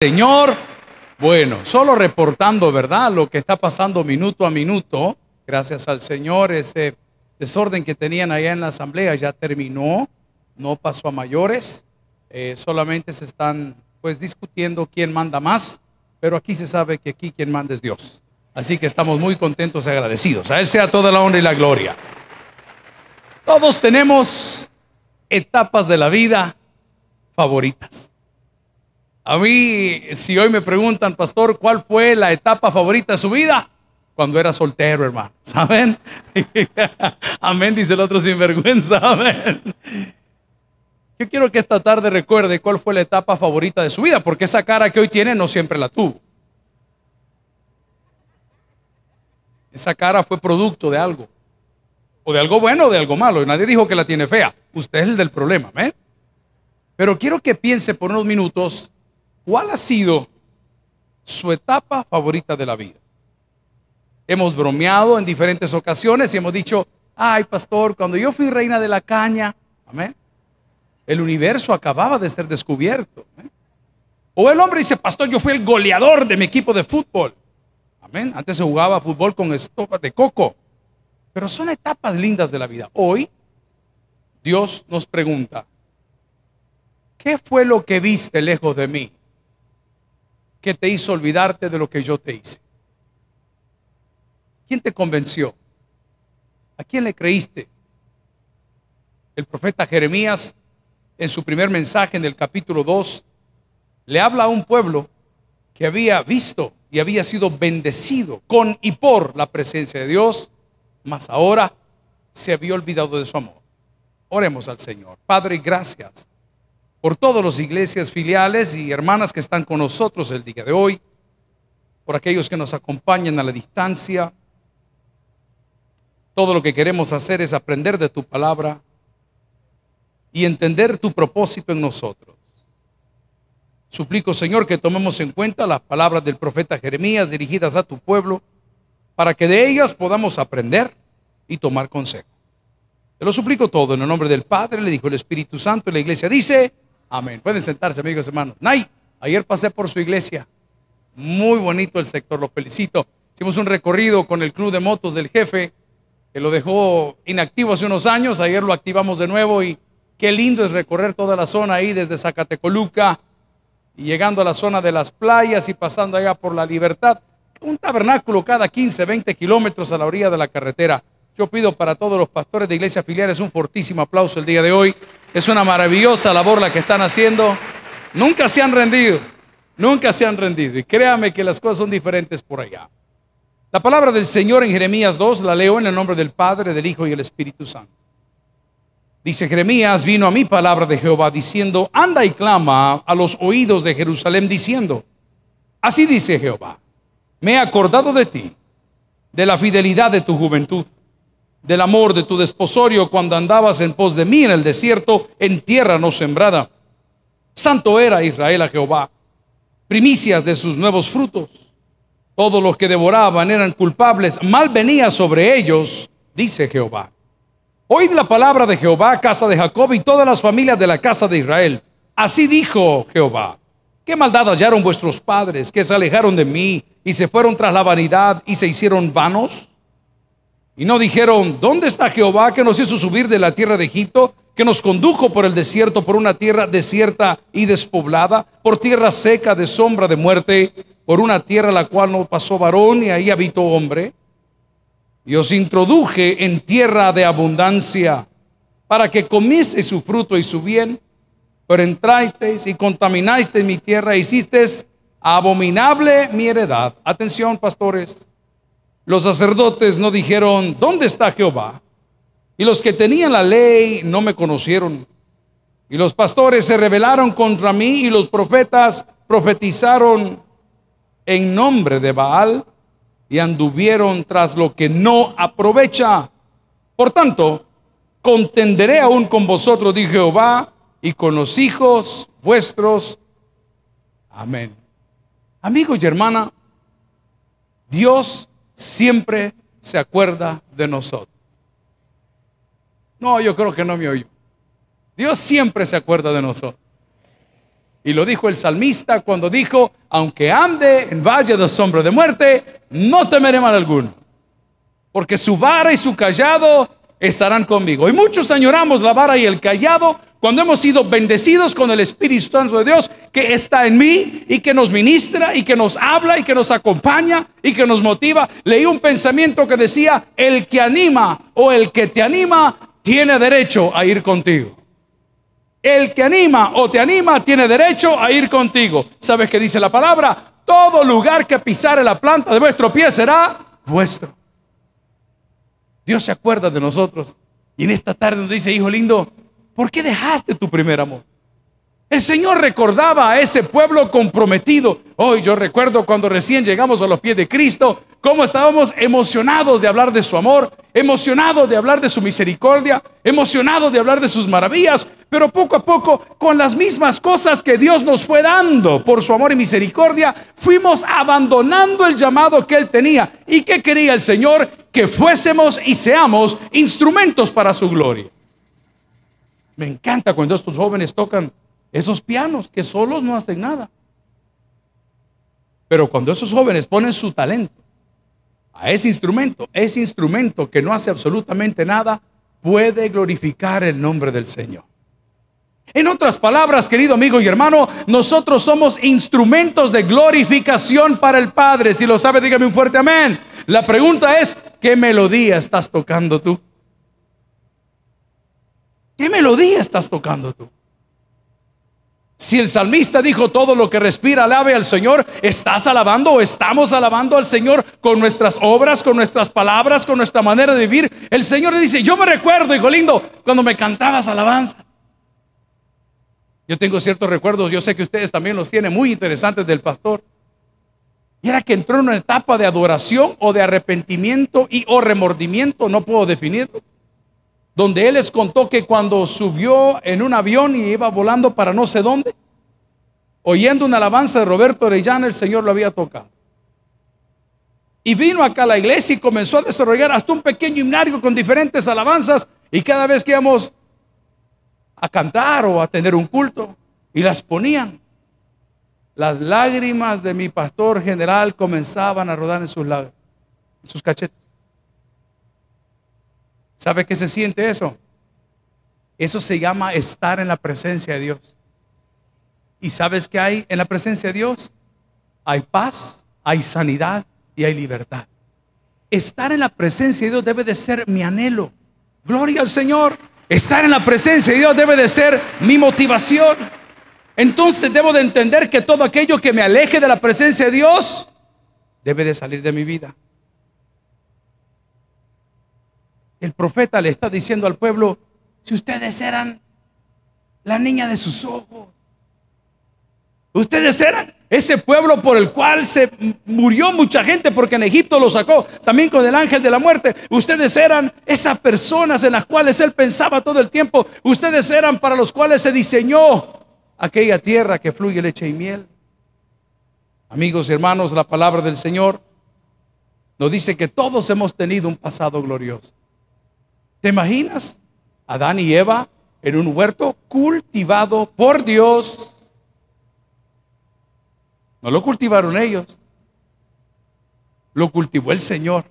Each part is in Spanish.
Señor. Bueno, solo reportando, ¿verdad? Lo que está pasando minuto a minuto. Gracias al Señor, ese desorden que tenían allá en la asamblea ya terminó, no pasó a mayores. Eh, solamente se están pues discutiendo quién manda más, pero aquí se sabe que aquí quien manda es Dios. Así que estamos muy contentos y agradecidos. A Él sea toda la honra y la gloria. Todos tenemos etapas de la vida favoritas. A mí, si hoy me preguntan, pastor, ¿cuál fue la etapa favorita de su vida? Cuando era soltero, hermano. ¿Saben? Amén, dice el otro sinvergüenza. Amén. Yo quiero que esta tarde recuerde cuál fue la etapa favorita de su vida, porque esa cara que hoy tiene no siempre la tuvo. Esa cara fue producto de algo. O de algo bueno o de algo malo. Y nadie dijo que la tiene fea. Usted es el del problema, amén. Pero quiero que piense por unos minutos ¿Cuál ha sido su etapa favorita de la vida? Hemos bromeado en diferentes ocasiones y hemos dicho, ay pastor, cuando yo fui reina de la caña, amén, el universo acababa de ser descubierto. O el hombre dice, pastor, yo fui el goleador de mi equipo de fútbol. Amén. Antes se jugaba fútbol con estopa de coco. Pero son etapas lindas de la vida. Hoy Dios nos pregunta, ¿qué fue lo que viste lejos de mí? que te hizo olvidarte de lo que yo te hice? ¿Quién te convenció? ¿A quién le creíste? El profeta Jeremías, en su primer mensaje en el capítulo 2, le habla a un pueblo que había visto y había sido bendecido con y por la presencia de Dios, mas ahora se había olvidado de su amor. Oremos al Señor. Padre, gracias por todas las iglesias filiales y hermanas que están con nosotros el día de hoy, por aquellos que nos acompañan a la distancia. Todo lo que queremos hacer es aprender de tu palabra y entender tu propósito en nosotros. Suplico, Señor, que tomemos en cuenta las palabras del profeta Jeremías dirigidas a tu pueblo, para que de ellas podamos aprender y tomar consejo. Te lo suplico todo en el nombre del Padre, le dijo el Espíritu Santo, y la iglesia dice, Amén. Pueden sentarse, amigos hermanos. Nay, ayer pasé por su iglesia. Muy bonito el sector, lo felicito. Hicimos un recorrido con el club de motos del jefe, que lo dejó inactivo hace unos años. Ayer lo activamos de nuevo y qué lindo es recorrer toda la zona ahí desde Zacatecoluca y llegando a la zona de las playas y pasando allá por la libertad. Un tabernáculo cada 15, 20 kilómetros a la orilla de la carretera. Yo pido para todos los pastores de iglesias filiales un fortísimo aplauso el día de hoy. Es una maravillosa labor la que están haciendo. Nunca se han rendido, nunca se han rendido. Y créame que las cosas son diferentes por allá. La palabra del Señor en Jeremías 2 la leo en el nombre del Padre, del Hijo y del Espíritu Santo. Dice Jeremías, vino a mí palabra de Jehová diciendo, anda y clama a los oídos de Jerusalén diciendo, así dice Jehová, me he acordado de ti, de la fidelidad de tu juventud del amor de tu desposorio cuando andabas en pos de mí en el desierto, en tierra no sembrada. Santo era Israel a Jehová, primicias de sus nuevos frutos. Todos los que devoraban eran culpables, mal venía sobre ellos, dice Jehová. Oíd la palabra de Jehová, casa de Jacob y todas las familias de la casa de Israel. Así dijo Jehová. ¿Qué maldad hallaron vuestros padres que se alejaron de mí y se fueron tras la vanidad y se hicieron vanos? Y no dijeron, ¿dónde está Jehová que nos hizo subir de la tierra de Egipto, que nos condujo por el desierto, por una tierra desierta y despoblada, por tierra seca de sombra de muerte, por una tierra la cual no pasó varón y ahí habitó hombre? Y os introduje en tierra de abundancia, para que comiese su fruto y su bien, pero entrasteis y contaminasteis mi tierra, e hicisteis abominable mi heredad. Atención, pastores. Los sacerdotes no dijeron, ¿dónde está Jehová? Y los que tenían la ley no me conocieron. Y los pastores se rebelaron contra mí y los profetas profetizaron en nombre de Baal y anduvieron tras lo que no aprovecha. Por tanto, contenderé aún con vosotros, dijo Jehová, y con los hijos vuestros. Amén. Amigo y hermana, Dios siempre se acuerda de nosotros. No, yo creo que no me oyó. Dios siempre se acuerda de nosotros. Y lo dijo el salmista cuando dijo, aunque ande en valle de sombra de muerte, no temeré mal alguno, porque su vara y su callado estarán conmigo. Y muchos añoramos la vara y el callado cuando hemos sido bendecidos con el Espíritu Santo de Dios que está en mí y que nos ministra y que nos habla y que nos acompaña y que nos motiva. Leí un pensamiento que decía, el que anima o el que te anima tiene derecho a ir contigo. El que anima o te anima tiene derecho a ir contigo. ¿Sabes qué dice la palabra? Todo lugar que pisare la planta de vuestro pie será vuestro. Dios se acuerda de nosotros. Y en esta tarde nos dice, hijo lindo, ¿Por qué dejaste tu primer amor? El Señor recordaba a ese pueblo comprometido. Hoy yo recuerdo cuando recién llegamos a los pies de Cristo, cómo estábamos emocionados de hablar de su amor, emocionados de hablar de su misericordia, emocionados de hablar de sus maravillas, pero poco a poco, con las mismas cosas que Dios nos fue dando por su amor y misericordia, fuimos abandonando el llamado que Él tenía y que quería el Señor que fuésemos y seamos instrumentos para su gloria. Me encanta cuando estos jóvenes tocan esos pianos que solos no hacen nada. Pero cuando esos jóvenes ponen su talento a ese instrumento, ese instrumento que no hace absolutamente nada, puede glorificar el nombre del Señor. En otras palabras, querido amigo y hermano, nosotros somos instrumentos de glorificación para el Padre. Si lo sabe, dígame un fuerte amén. La pregunta es, ¿qué melodía estás tocando tú? ¿Qué melodía estás tocando tú? Si el salmista dijo todo lo que respira alabe al Señor, ¿estás alabando o estamos alabando al Señor con nuestras obras, con nuestras palabras, con nuestra manera de vivir? El Señor le dice, yo me recuerdo, hijo lindo, cuando me cantabas alabanza. Yo tengo ciertos recuerdos, yo sé que ustedes también los tienen muy interesantes del pastor. Y era que entró en una etapa de adoración o de arrepentimiento y o remordimiento, no puedo definirlo donde él les contó que cuando subió en un avión y iba volando para no sé dónde, oyendo una alabanza de Roberto Orellana, el Señor lo había tocado. Y vino acá a la iglesia y comenzó a desarrollar hasta un pequeño himnario con diferentes alabanzas. Y cada vez que íbamos a cantar o a tener un culto, y las ponían, las lágrimas de mi pastor general comenzaban a rodar en sus, en sus cachetes. ¿Sabe qué se siente eso? Eso se llama estar en la presencia de Dios. ¿Y sabes qué hay en la presencia de Dios? Hay paz, hay sanidad y hay libertad. Estar en la presencia de Dios debe de ser mi anhelo. Gloria al Señor. Estar en la presencia de Dios debe de ser mi motivación. Entonces debo de entender que todo aquello que me aleje de la presencia de Dios debe de salir de mi vida. El profeta le está diciendo al pueblo, si ustedes eran la niña de sus ojos, ustedes eran ese pueblo por el cual se murió mucha gente porque en Egipto lo sacó, también con el ángel de la muerte. Ustedes eran esas personas en las cuales él pensaba todo el tiempo. Ustedes eran para los cuales se diseñó aquella tierra que fluye leche y miel. Amigos y hermanos, la palabra del Señor nos dice que todos hemos tenido un pasado glorioso. ¿Te imaginas? Adán y Eva en un huerto cultivado por Dios. No lo cultivaron ellos, lo cultivó el Señor.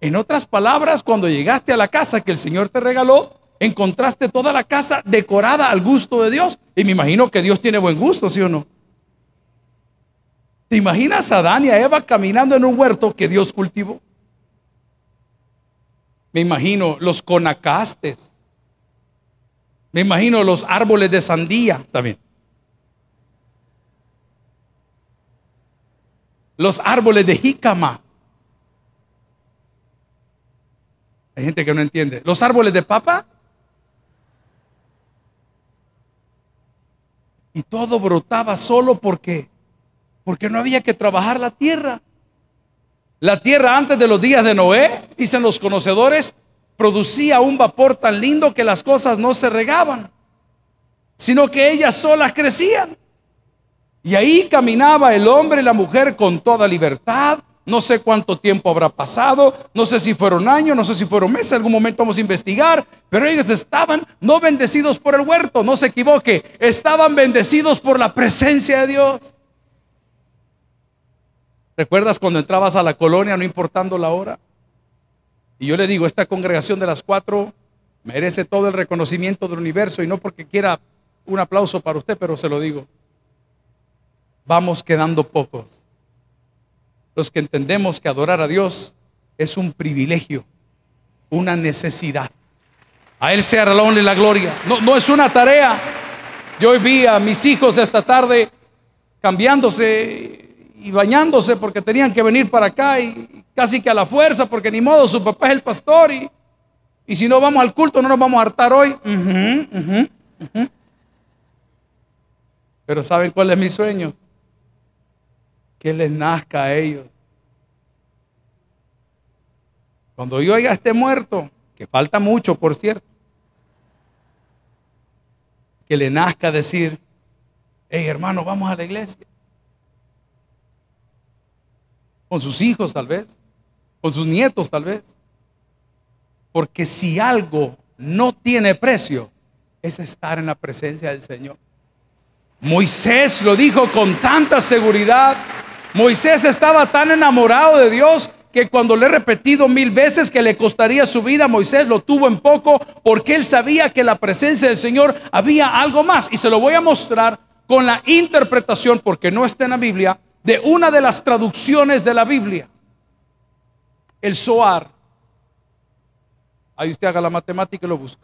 En otras palabras, cuando llegaste a la casa que el Señor te regaló, encontraste toda la casa decorada al gusto de Dios. Y me imagino que Dios tiene buen gusto, ¿sí o no? ¿Te imaginas a Adán y a Eva caminando en un huerto que Dios cultivó? Me imagino los conacastes. Me imagino los árboles de sandía también. Los árboles de jícama. Hay gente que no entiende. Los árboles de papa. Y todo brotaba solo porque porque no había que trabajar la tierra. La tierra antes de los días de Noé, dicen los conocedores, producía un vapor tan lindo que las cosas no se regaban, sino que ellas solas crecían. Y ahí caminaba el hombre y la mujer con toda libertad. No sé cuánto tiempo habrá pasado, no sé si fueron años, no sé si fueron meses, algún momento vamos a investigar, pero ellos estaban no bendecidos por el huerto, no se equivoque, estaban bendecidos por la presencia de Dios. ¿Recuerdas cuando entrabas a la colonia no importando la hora? Y yo le digo, esta congregación de las cuatro merece todo el reconocimiento del universo y no porque quiera un aplauso para usted, pero se lo digo. Vamos quedando pocos. Los que entendemos que adorar a Dios es un privilegio, una necesidad. A Él sea y la gloria. No, no es una tarea. Yo vi a mis hijos esta tarde cambiándose y bañándose porque tenían que venir para acá y casi que a la fuerza porque ni modo, su papá es el pastor y, si no vamos al culto no nos vamos a hartar hoy. Pero ¿saben cuál es mi sueño? Que les nazca a ellos. Cuando yo ya esté muerto, que falta mucho, por cierto, que le nazca decir, hey hermano, vamos a la iglesia con sus hijos tal vez, con sus nietos tal vez. Porque si algo no tiene precio, es estar en la presencia del Señor. Moisés lo dijo con tanta seguridad. Moisés estaba tan enamorado de Dios que cuando le he repetido mil veces que le costaría su vida, Moisés lo tuvo en poco porque él sabía que la presencia del Señor había algo más. Y se lo voy a mostrar con la interpretación, porque no está en la Biblia, de una de las traducciones de la Biblia, el Soar. Ahí usted haga la matemática y lo busca.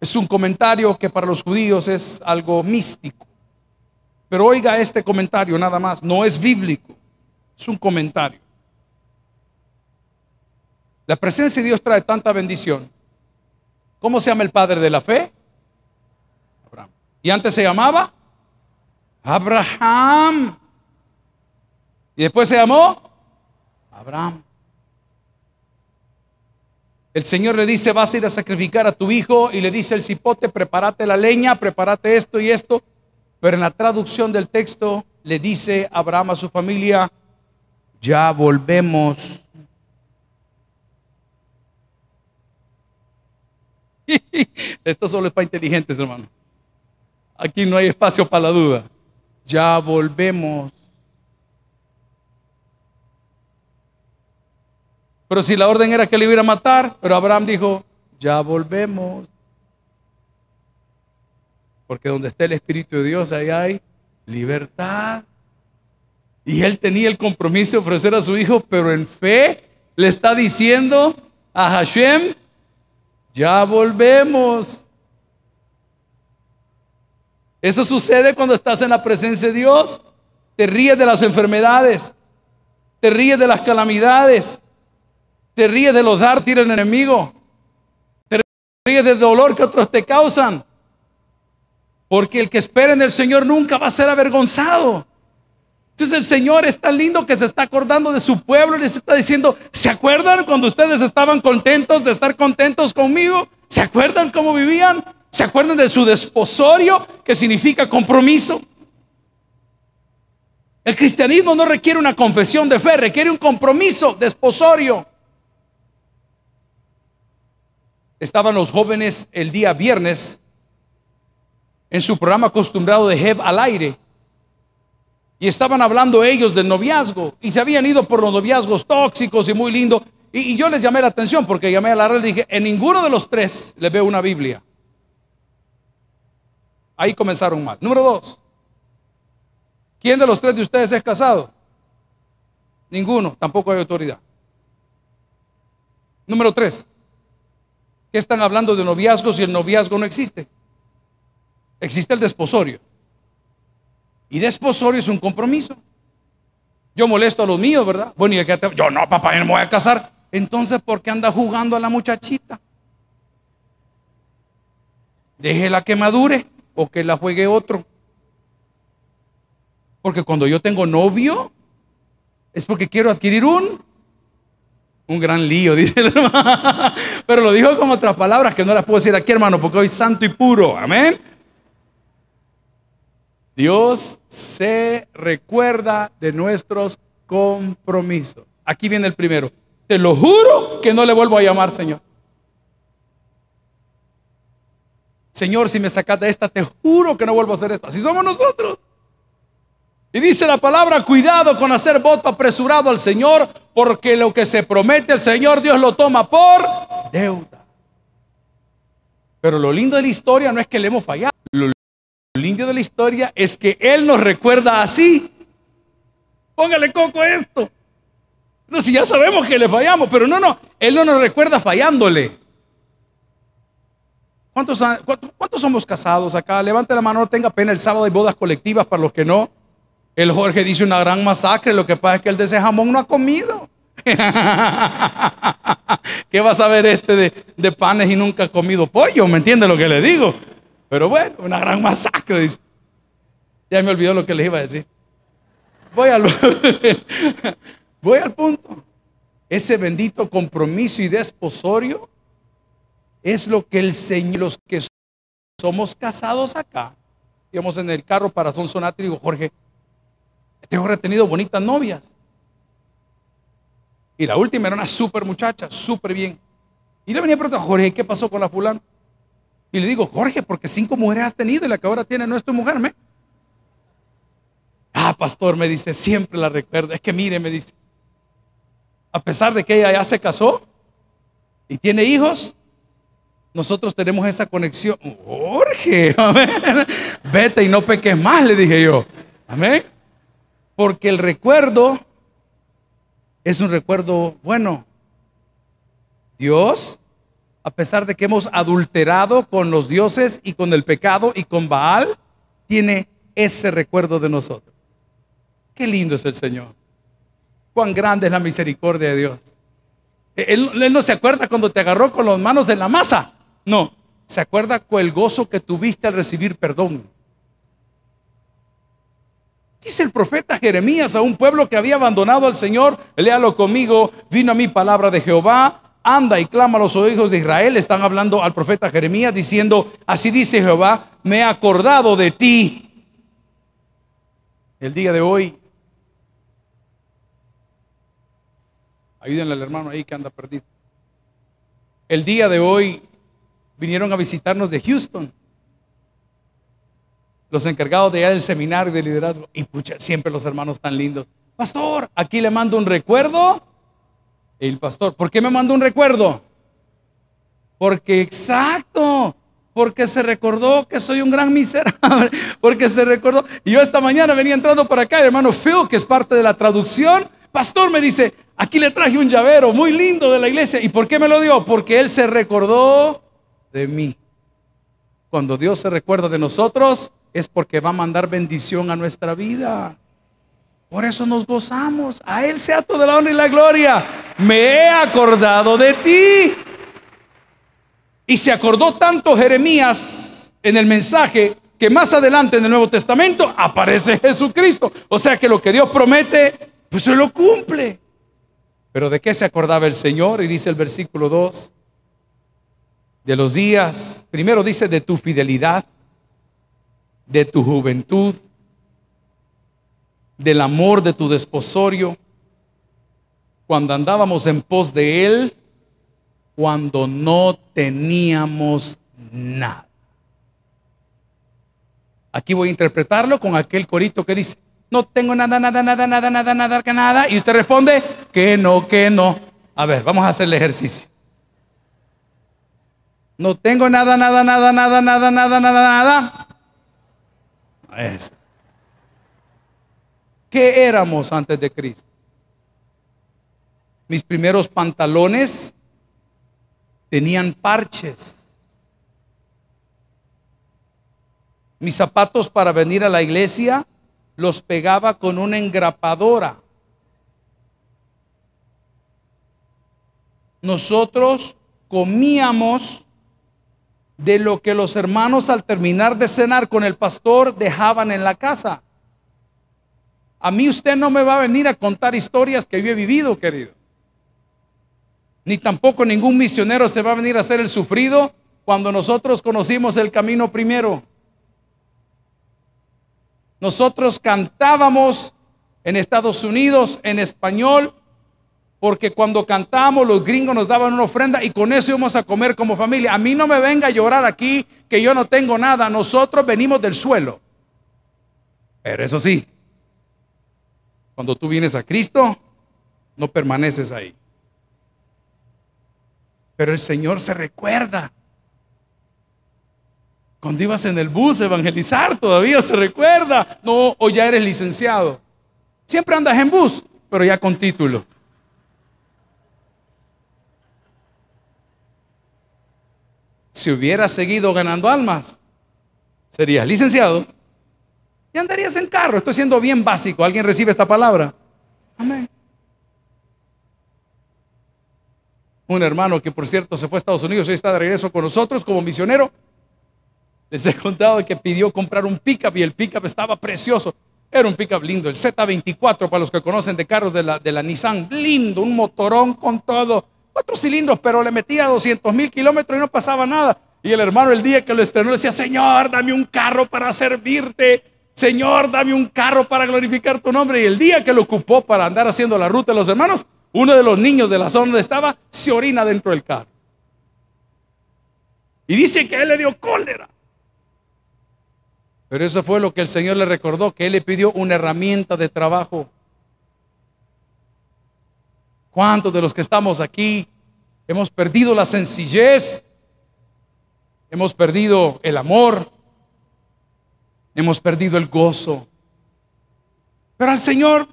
Es un comentario que para los judíos es algo místico. Pero oiga este comentario nada más, no es bíblico, es un comentario. La presencia de Dios trae tanta bendición. ¿Cómo se llama el padre de la fe? Abraham. ¿Y antes se llamaba? Abraham. Y después se llamó Abraham. El Señor le dice, vas a ir a sacrificar a tu hijo y le dice el cipote, prepárate la leña, prepárate esto y esto. Pero en la traducción del texto le dice Abraham a su familia, ya volvemos. Esto solo es para inteligentes, hermano. Aquí no hay espacio para la duda. Ya volvemos. Pero si la orden era que le iba a matar, pero Abraham dijo, ya volvemos. Porque donde está el Espíritu de Dios, ahí hay libertad. Y él tenía el compromiso de ofrecer a su hijo, pero en fe le está diciendo a Hashem, ya volvemos. Eso sucede cuando estás en la presencia de Dios. Te ríes de las enfermedades, te ríes de las calamidades, te ríes de los dar del enemigo, te ríes del dolor que otros te causan. Porque el que espera en el Señor nunca va a ser avergonzado. Entonces el Señor es tan lindo que se está acordando de su pueblo y les está diciendo, ¿se acuerdan cuando ustedes estaban contentos de estar contentos conmigo? ¿Se acuerdan cómo vivían? ¿Se acuerdan de su desposorio, que significa compromiso? El cristianismo no requiere una confesión de fe, requiere un compromiso desposorio. Estaban los jóvenes el día viernes en su programa acostumbrado de Heb al aire. Y estaban hablando ellos del noviazgo. Y se habían ido por los noviazgos tóxicos y muy lindo. Y, y yo les llamé la atención porque llamé a la red y dije, en ninguno de los tres le veo una Biblia. Ahí comenzaron mal. Número dos. ¿Quién de los tres de ustedes es casado? Ninguno, tampoco hay autoridad. Número tres. ¿Qué están hablando de noviazgo si el noviazgo no existe? Existe el desposorio. Y desposorio es un compromiso. Yo molesto a los míos, ¿verdad? Bueno, y yo no, papá, yo no me voy a casar. Entonces, ¿por qué anda jugando a la muchachita? Déjela que madure o que la juegue otro. Porque cuando yo tengo novio, es porque quiero adquirir un, un gran lío, dice el hermano. Pero lo dijo con otras palabras que no las puedo decir aquí, hermano, porque hoy santo y puro. Amén. Dios se recuerda de nuestros compromisos. Aquí viene el primero. Te lo juro que no le vuelvo a llamar, Señor. Señor, si me sacas de esta, te juro que no vuelvo a hacer esta. Así somos nosotros. Y dice la palabra, cuidado con hacer voto apresurado al Señor, porque lo que se promete el Señor, Dios lo toma por deuda. Pero lo lindo de la historia no es que le hemos fallado. Lo lindo de la historia es que Él nos recuerda así. Póngale coco a esto. No, si ya sabemos que le fallamos, pero no, no, Él no nos recuerda fallándole. ¿Cuántos, somos casados acá? Levante la mano, no tenga pena. El sábado hay bodas colectivas para los que no. El Jorge dice una gran masacre. Lo que pasa es que el de ese jamón no ha comido. ¿Qué va a ver este de, panes y nunca ha comido pollo? ¿Me entiende lo que le digo? Pero bueno, una gran masacre, dice. Ya me olvidó lo que les iba a decir. Voy al, voy al punto. Ese bendito compromiso y desposorio es lo que el Señor, los que somos casados acá, íbamos en el carro para son y digo, Jorge, este retenido ha tenido bonitas novias. Y la última era una súper muchacha, súper bien. Y le venía a Jorge, ¿qué pasó con la fulana? Y le digo, Jorge, porque cinco mujeres has tenido y la que ahora tiene no es tu mujer, ¿me? Ah, pastor, me dice, siempre la recuerdo Es que mire, me dice, a pesar de que ella ya se casó y tiene hijos, nosotros tenemos esa conexión. Jorge, Vete y no peques más, le dije yo. Amén. Porque el recuerdo es un recuerdo bueno. Dios, a pesar de que hemos adulterado con los dioses y con el pecado y con Baal, tiene ese recuerdo de nosotros. Qué lindo es el Señor. Cuán grande es la misericordia de Dios. Él, él, no se acuerda cuando te agarró con las manos en la masa. No, se acuerda con el gozo que tuviste al recibir perdón. Dice el profeta Jeremías a un pueblo que había abandonado al Señor, léalo conmigo, vino a mi palabra de Jehová, anda y clama a los hijos de Israel, están hablando al profeta Jeremías diciendo, así dice Jehová, me he acordado de ti. El día de hoy, ayúdenle al hermano ahí que anda perdido. El día de hoy vinieron a visitarnos de Houston. Los encargados de allá del seminario de liderazgo. Y pucha, siempre los hermanos tan lindos. Pastor, aquí le mando un recuerdo. El pastor, ¿por qué me mandó un recuerdo? Porque exacto, porque se recordó que soy un gran miserable, porque se recordó. Y yo esta mañana venía entrando para acá, el hermano Phil, que es parte de la traducción, pastor me dice, aquí le traje un llavero muy lindo de la iglesia. ¿Y por qué me lo dio? Porque él se recordó de mí. Cuando Dios se recuerda de nosotros es porque va a mandar bendición a nuestra vida. Por eso nos gozamos. A Él sea toda la honra y la gloria. Me he acordado de ti. Y se acordó tanto Jeremías en el mensaje que más adelante en el Nuevo Testamento aparece Jesucristo. O sea que lo que Dios promete, pues se lo cumple. Pero ¿de qué se acordaba el Señor? Y dice el versículo 2, de los días, primero dice de tu fidelidad, de tu juventud, del amor de tu desposorio, cuando andábamos en pos de Él, cuando no teníamos nada. Aquí voy a interpretarlo con aquel corito que dice, no tengo nada, nada, nada, nada, nada, nada, nada, nada. y usted responde, que no, que no. A ver, vamos a hacer el ejercicio. No tengo nada, nada, nada, nada, nada, nada, nada, nada. ¿Qué éramos antes de Cristo? Mis primeros pantalones tenían parches. Mis zapatos para venir a la iglesia los pegaba con una engrapadora. Nosotros comíamos de lo que los hermanos al terminar de cenar con el pastor dejaban en la casa. A mí usted no me va a venir a contar historias que yo he vivido, querido. Ni tampoco ningún misionero se va a venir a hacer el sufrido cuando nosotros conocimos el camino primero. Nosotros cantábamos en Estados Unidos en español porque cuando cantamos, los gringos nos daban una ofrenda y con eso íbamos a comer como familia. A mí no me venga a llorar aquí que yo no tengo nada. Nosotros venimos del suelo. Pero eso sí, cuando tú vienes a Cristo, no permaneces ahí. Pero el Señor se recuerda. Cuando ibas en el bus a evangelizar, todavía se recuerda. No, o ya eres licenciado. Siempre andas en bus, pero ya con título. si hubiera seguido ganando almas, serías licenciado y andarías en carro. Estoy siendo bien básico. ¿Alguien recibe esta palabra? Amén. Un hermano que, por cierto, se fue a Estados Unidos, y está de regreso con nosotros como misionero. Les he contado que pidió comprar un pickup y el pickup estaba precioso. Era un pickup lindo, el Z24 para los que conocen de carros de la, de la Nissan, lindo, un motorón con todo Cuatro cilindros, pero le metía 200 mil kilómetros y no pasaba nada. Y el hermano el día que lo estrenó le decía, Señor, dame un carro para servirte. Señor, dame un carro para glorificar tu nombre. Y el día que lo ocupó para andar haciendo la ruta de los hermanos, uno de los niños de la zona donde estaba se orina dentro del carro. Y dice que él le dio cólera. Pero eso fue lo que el Señor le recordó, que él le pidió una herramienta de trabajo. ¿Cuántos de los que estamos aquí hemos perdido la sencillez? Hemos perdido el amor. Hemos perdido el gozo. Pero al Señor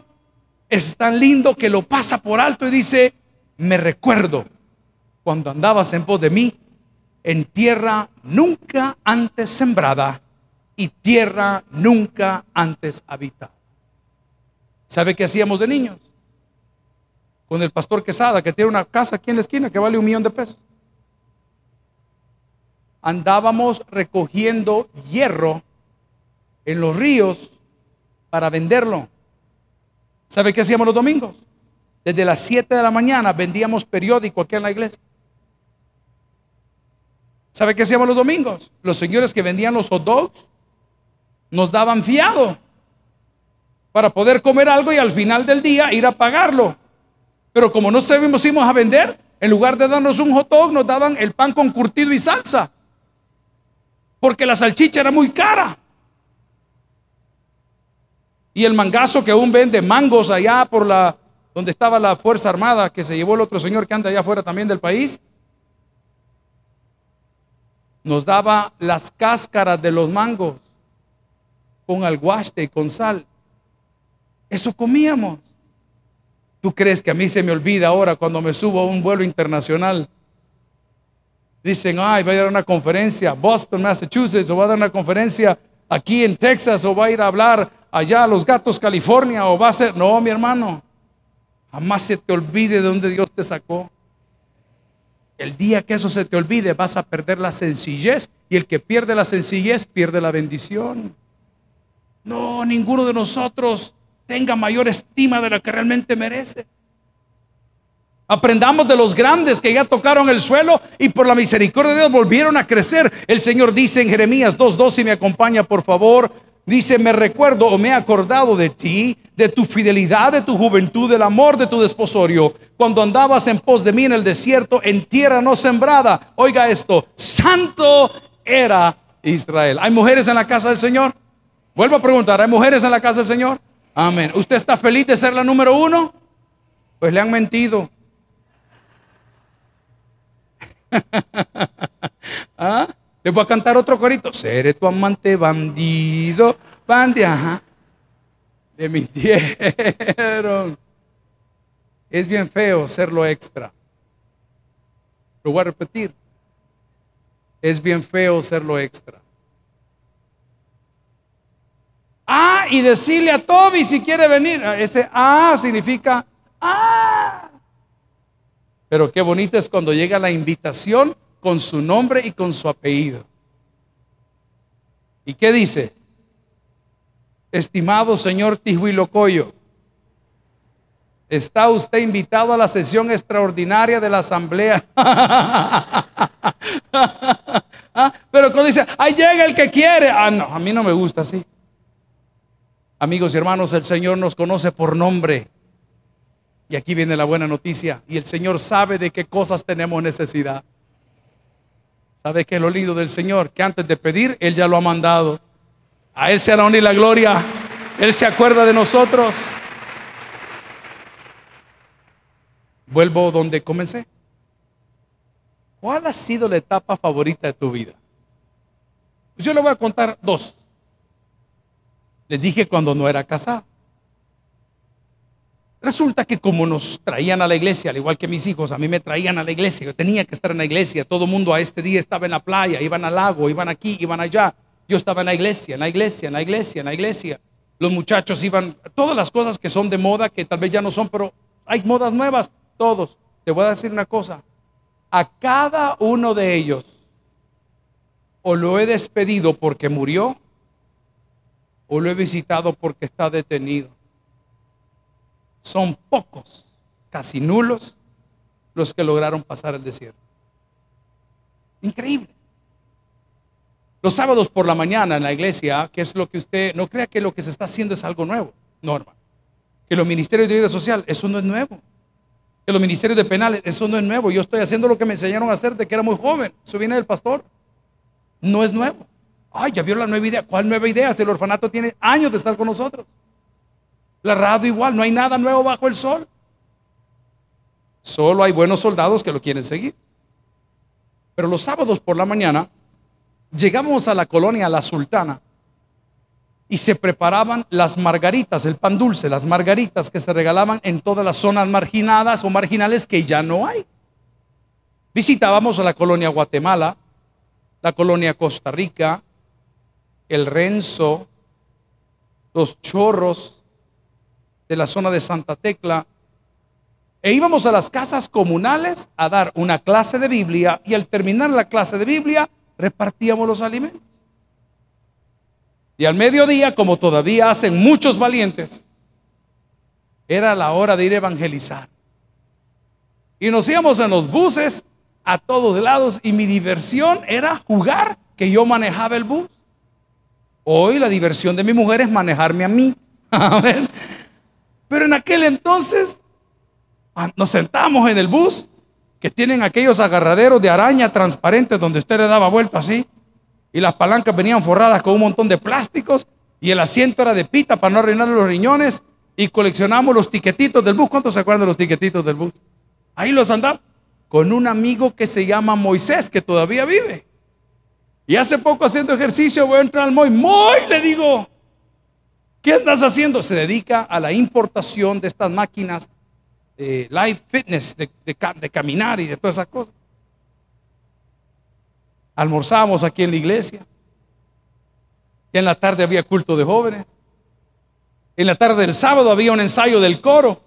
es tan lindo que lo pasa por alto y dice, me recuerdo cuando andabas en pos de mí en tierra nunca antes sembrada y tierra nunca antes habitada. ¿Sabe qué hacíamos de niños? con el pastor Quesada, que tiene una casa aquí en la esquina que vale un millón de pesos. Andábamos recogiendo hierro en los ríos para venderlo. ¿Sabe qué hacíamos los domingos? Desde las 7 de la mañana vendíamos periódico aquí en la iglesia. ¿Sabe qué hacíamos los domingos? Los señores que vendían los hot dogs nos daban fiado para poder comer algo y al final del día ir a pagarlo. Pero como no se si íbamos a vender, en lugar de darnos un hot dog, nos daban el pan con curtido y salsa. Porque la salchicha era muy cara. Y el mangazo que aún vende mangos allá por la donde estaba la Fuerza Armada que se llevó el otro señor que anda allá afuera también del país, nos daba las cáscaras de los mangos con alguaste y con sal. Eso comíamos. ¿Tú crees que a mí se me olvida ahora cuando me subo a un vuelo internacional? Dicen, ay, voy a dar una conferencia a Boston, Massachusetts, o va a dar una conferencia aquí en Texas, o va a ir a hablar allá a Los Gatos, California, o va a ser... No, mi hermano, jamás se te olvide de dónde Dios te sacó. El día que eso se te olvide, vas a perder la sencillez. Y el que pierde la sencillez, pierde la bendición. No, ninguno de nosotros tenga mayor estima de la que realmente merece. Aprendamos de los grandes que ya tocaron el suelo y por la misericordia de Dios volvieron a crecer. El Señor dice en Jeremías 2.2, si me acompaña por favor, dice, me recuerdo o me he acordado de ti, de tu fidelidad, de tu juventud, del amor de tu desposorio, cuando andabas en pos de mí en el desierto, en tierra no sembrada. Oiga esto, santo era Israel. ¿Hay mujeres en la casa del Señor? Vuelvo a preguntar, ¿hay mujeres en la casa del Señor? Amén. ¿Usted está feliz de ser la número uno? Pues le han mentido. ¿Ah? voy a cantar otro corito. Seré tu amante bandido, bandido. Ajá. Le mintieron. Es bien feo serlo extra. Lo voy a repetir. Es bien feo ser lo extra. Ah, y decirle a Toby si quiere venir. Ah, ese ah significa ah. Pero qué bonito es cuando llega la invitación con su nombre y con su apellido. ¿Y qué dice? Estimado señor Tijuilocoyo, está usted invitado a la sesión extraordinaria de la asamblea. Ah, pero cuando dice, ahí llega el que quiere. Ah, no, a mí no me gusta así. Amigos y hermanos, el Señor nos conoce por nombre. Y aquí viene la buena noticia. Y el Señor sabe de qué cosas tenemos necesidad. ¿Sabe que lo lindo del Señor? Que antes de pedir, Él ya lo ha mandado. A Él se la honra y la gloria. Él se acuerda de nosotros. Vuelvo donde comencé. ¿Cuál ha sido la etapa favorita de tu vida? Pues yo le voy a contar dos. Les dije cuando no era casa Resulta que como nos traían a la iglesia, al igual que mis hijos, a mí me traían a la iglesia, yo tenía que estar en la iglesia, todo el mundo a este día estaba en la playa, iban al lago, iban aquí, iban allá, yo estaba en la iglesia, en la iglesia, en la iglesia, en la iglesia, los muchachos iban, todas las cosas que son de moda, que tal vez ya no son, pero hay modas nuevas, todos. Te voy a decir una cosa, a cada uno de ellos o lo he despedido porque murió o lo he visitado porque está detenido. Son pocos, casi nulos, los que lograron pasar el desierto. Increíble. Los sábados por la mañana en la iglesia, que es lo que usted, no crea que lo que se está haciendo es algo nuevo, norma. Que los ministerios de vida social, eso no es nuevo. Que los ministerios de penales, eso no es nuevo. Yo estoy haciendo lo que me enseñaron a hacer de que era muy joven. Eso viene del pastor. No es nuevo. Ay, ya vio la nueva idea. ¿Cuál nueva idea? El orfanato tiene años de estar con nosotros. La radio igual, no hay nada nuevo bajo el sol. Solo hay buenos soldados que lo quieren seguir. Pero los sábados por la mañana llegamos a la colonia La Sultana y se preparaban las margaritas, el pan dulce, las margaritas que se regalaban en todas las zonas marginadas o marginales que ya no hay. Visitábamos a la colonia Guatemala, la colonia Costa Rica, el Renzo, los chorros de la zona de Santa Tecla, e íbamos a las casas comunales a dar una clase de Biblia y al terminar la clase de Biblia repartíamos los alimentos. Y al mediodía, como todavía hacen muchos valientes, era la hora de ir a evangelizar. Y nos íbamos en los buses a todos lados y mi diversión era jugar que yo manejaba el bus. Hoy la diversión de mi mujer es manejarme a mí. Pero en aquel entonces ah, nos sentamos en el bus que tienen aquellos agarraderos de araña transparentes donde usted le daba vuelta así y las palancas venían forradas con un montón de plásticos y el asiento era de pita para no arruinar los riñones y coleccionamos los tiquetitos del bus. ¿Cuántos se acuerdan de los tiquetitos del bus? Ahí los andamos con un amigo que se llama Moisés que todavía vive. Y hace poco haciendo ejercicio voy a entrar al muy, ¡Moy! Le digo, ¿qué andas haciendo? Se dedica a la importación de estas máquinas eh, de life fitness, de, caminar y de todas esas cosas. Almorzamos aquí en la iglesia. En la tarde había culto de jóvenes. En la tarde del sábado había un ensayo del coro.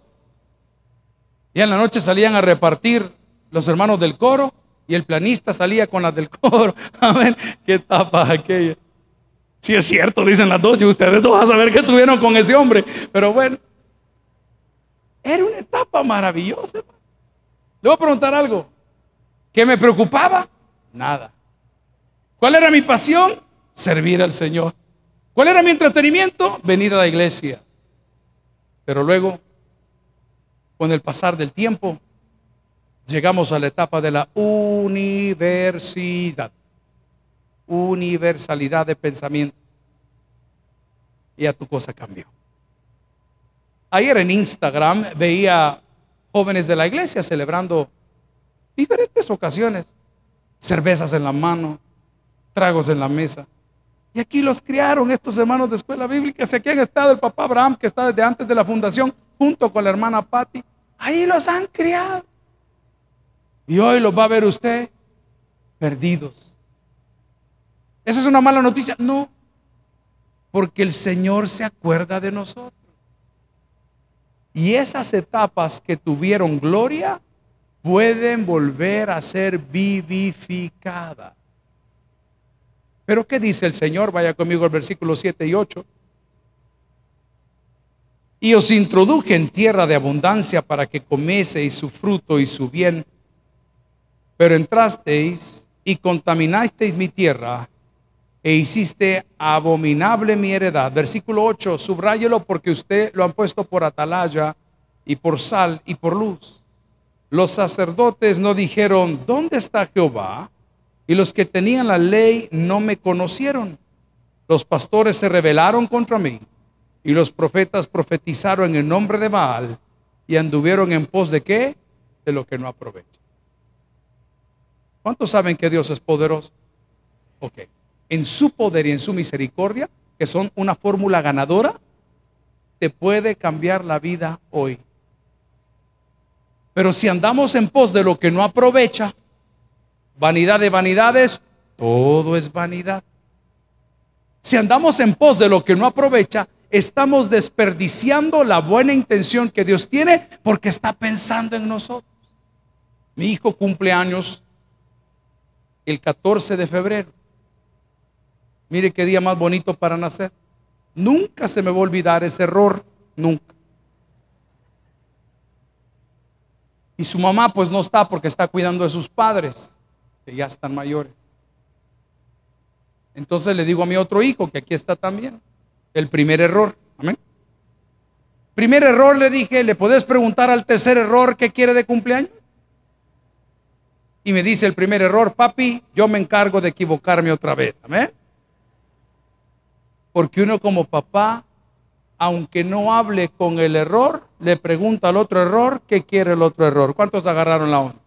Y en la noche salían a repartir los hermanos del coro y el planista salía con las del coro. a ver, Qué etapa aquella. Si sí es cierto, dicen las dos, y ustedes dos a saber qué tuvieron con ese hombre. Pero bueno, era una etapa maravillosa. Le voy a preguntar algo. ¿Qué me preocupaba? Nada. ¿Cuál era mi pasión? Servir al Señor. ¿Cuál era mi entretenimiento? Venir a la iglesia. Pero luego, con el pasar del tiempo, llegamos a la etapa de la universidad, universalidad de pensamiento. Y a tu cosa cambió. Ayer en Instagram veía jóvenes de la iglesia celebrando diferentes ocasiones, cervezas en la mano, tragos en la mesa. Y aquí los criaron estos hermanos de escuela bíblica. Si aquí han estado el papá Abraham, que está desde antes de la fundación, junto con la hermana Patty, ahí los han criado. Y hoy los va a ver usted perdidos. ¿Esa es una mala noticia? No, porque el Señor se acuerda de nosotros. Y esas etapas que tuvieron gloria pueden volver a ser vivificadas. Pero ¿qué dice el Señor? Vaya conmigo al versículo 7 y 8. Y os introduje en tierra de abundancia para que y su fruto y su bien pero entrasteis y contaminasteis mi tierra e hiciste abominable mi heredad. Versículo 8, subráyelo porque usted lo han puesto por atalaya y por sal y por luz. Los sacerdotes no dijeron, ¿dónde está Jehová? Y los que tenían la ley no me conocieron. Los pastores se rebelaron contra mí y los profetas profetizaron en nombre de Baal y anduvieron en pos de qué? De lo que no aprovecha. ¿Cuántos saben que Dios es poderoso? Ok. En su poder y en su misericordia, que son una fórmula ganadora, te puede cambiar la vida hoy. Pero si andamos en pos de lo que no aprovecha, vanidad de vanidades, todo es vanidad. Si andamos en pos de lo que no aprovecha, estamos desperdiciando la buena intención que Dios tiene porque está pensando en nosotros. Mi hijo cumple años el 14 de febrero. Mire qué día más bonito para nacer. Nunca se me va a olvidar ese error, nunca. Y su mamá pues no está porque está cuidando de sus padres, que ya están mayores. Entonces le digo a mi otro hijo, que aquí está también, el primer error. Amén. Primer error le dije, ¿le podés preguntar al tercer error qué quiere de cumpleaños? y me dice el primer error, papi, yo me encargo de equivocarme otra vez. Amén. Porque uno como papá, aunque no hable con el error, le pregunta al otro error, ¿qué quiere el otro error? ¿Cuántos agarraron la onda?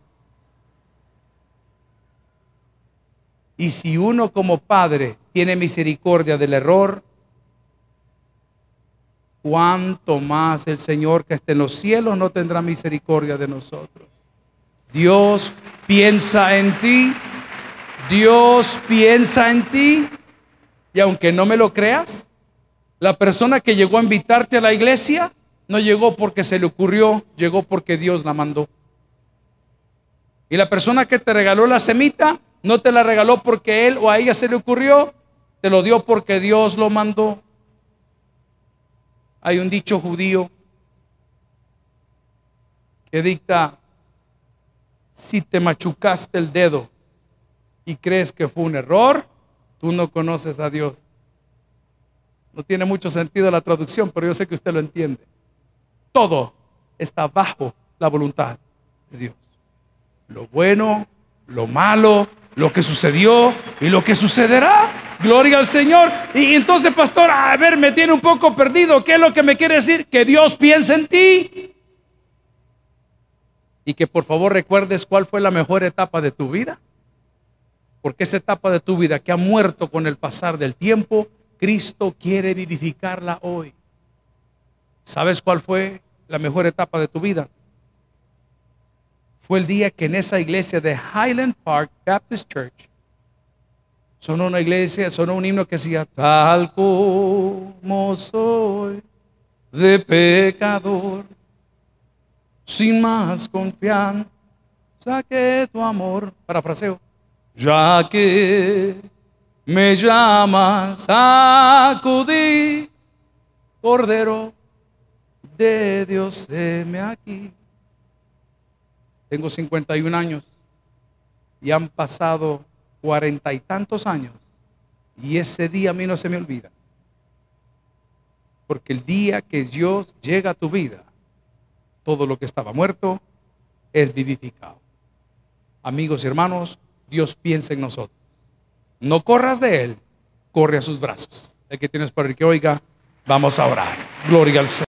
Y si uno como padre tiene misericordia del error, cuánto más el Señor que esté en los cielos no tendrá misericordia de nosotros. Dios piensa en ti. Dios piensa en ti. Y aunque no me lo creas, la persona que llegó a invitarte a la iglesia no llegó porque se le ocurrió, llegó porque Dios la mandó. Y la persona que te regaló la semita no te la regaló porque él o a ella se le ocurrió, te lo dio porque Dios lo mandó. Hay un dicho judío que dicta si te machucaste el dedo y crees que fue un error, tú no conoces a Dios. No tiene mucho sentido la traducción, pero yo sé que usted lo entiende. Todo está bajo la voluntad de Dios. Lo bueno, lo malo, lo que sucedió y lo que sucederá. Gloria al Señor. Y entonces, pastor, a ver, me tiene un poco perdido. ¿Qué es lo que me quiere decir? Que Dios piensa en ti y que por favor recuerdes cuál fue la mejor etapa de tu vida. Porque esa etapa de tu vida que ha muerto con el pasar del tiempo, Cristo quiere vivificarla hoy. ¿Sabes cuál fue la mejor etapa de tu vida? Fue el día que en esa iglesia de Highland Park Baptist Church sonó una iglesia, sonó un himno que decía, tal como soy de pecador sin más confianza saqué tu amor. Parafraseo. Ya que me llamas, acudí, Cordero de Dios, me aquí. Tengo 51 años y han pasado cuarenta y tantos años y ese día a mí no se me olvida. Porque el día que Dios llega a tu vida, todo lo que estaba muerto es vivificado. Amigos y hermanos, Dios piensa en nosotros. No corras de Él, corre a sus brazos. El que tienes por el que oiga, vamos a orar. Gloria al Señor.